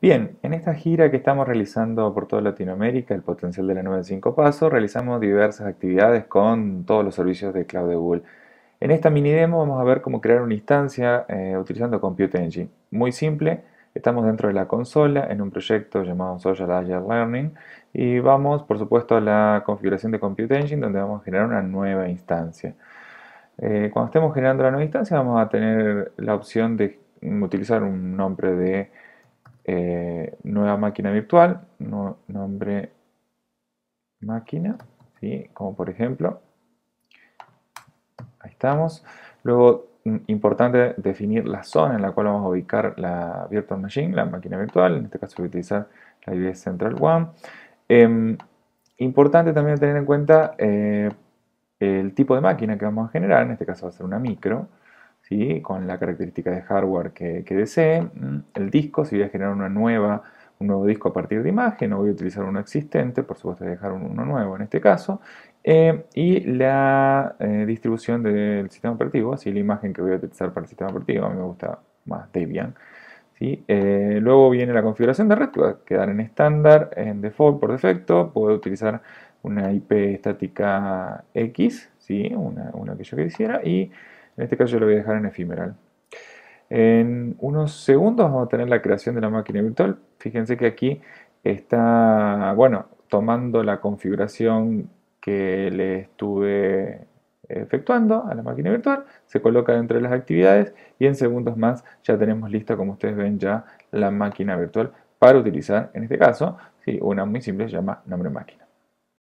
Bien, en esta gira que estamos realizando por toda Latinoamérica, el potencial de la nueva en 5 pasos, realizamos diversas actividades con todos los servicios de Cloud de Google. En esta mini demo vamos a ver cómo crear una instancia eh, utilizando Compute Engine. Muy simple, estamos dentro de la consola en un proyecto llamado Social Agile Learning y vamos por supuesto a la configuración de Compute Engine donde vamos a generar una nueva instancia. Eh, cuando estemos generando la nueva instancia vamos a tener la opción de utilizar un nombre de eh, nueva máquina virtual, nombre máquina, ¿sí? como por ejemplo, ahí estamos. Luego, mm, importante definir la zona en la cual vamos a ubicar la virtual machine, la máquina virtual, en este caso voy a utilizar la IBS Central One. Em, importante también tener en cuenta eh, el tipo de máquina que vamos a generar, en este caso va a ser una micro, con la característica de hardware que desee el disco, si voy a generar una nueva, un nuevo disco a partir de imagen, o voy a utilizar uno existente, por supuesto voy a dejar uno nuevo en este caso, eh, y la eh, distribución del sistema operativo, así la imagen que voy a utilizar para el sistema operativo, a mí me gusta más Debian. Eh, luego viene la configuración de red, que va a quedar en estándar, en default por defecto, puedo utilizar una IP estática X, ¿sí? una, una que yo quisiera, y en este caso yo lo voy a dejar en efimeral. En unos segundos vamos a tener la creación de la máquina virtual. Fíjense que aquí está, bueno, tomando la configuración que le estuve efectuando a la máquina virtual, se coloca dentro de las actividades y en segundos más ya tenemos lista, como ustedes ven ya, la máquina virtual para utilizar, en este caso, sí, una muy simple, se llama nombre máquina.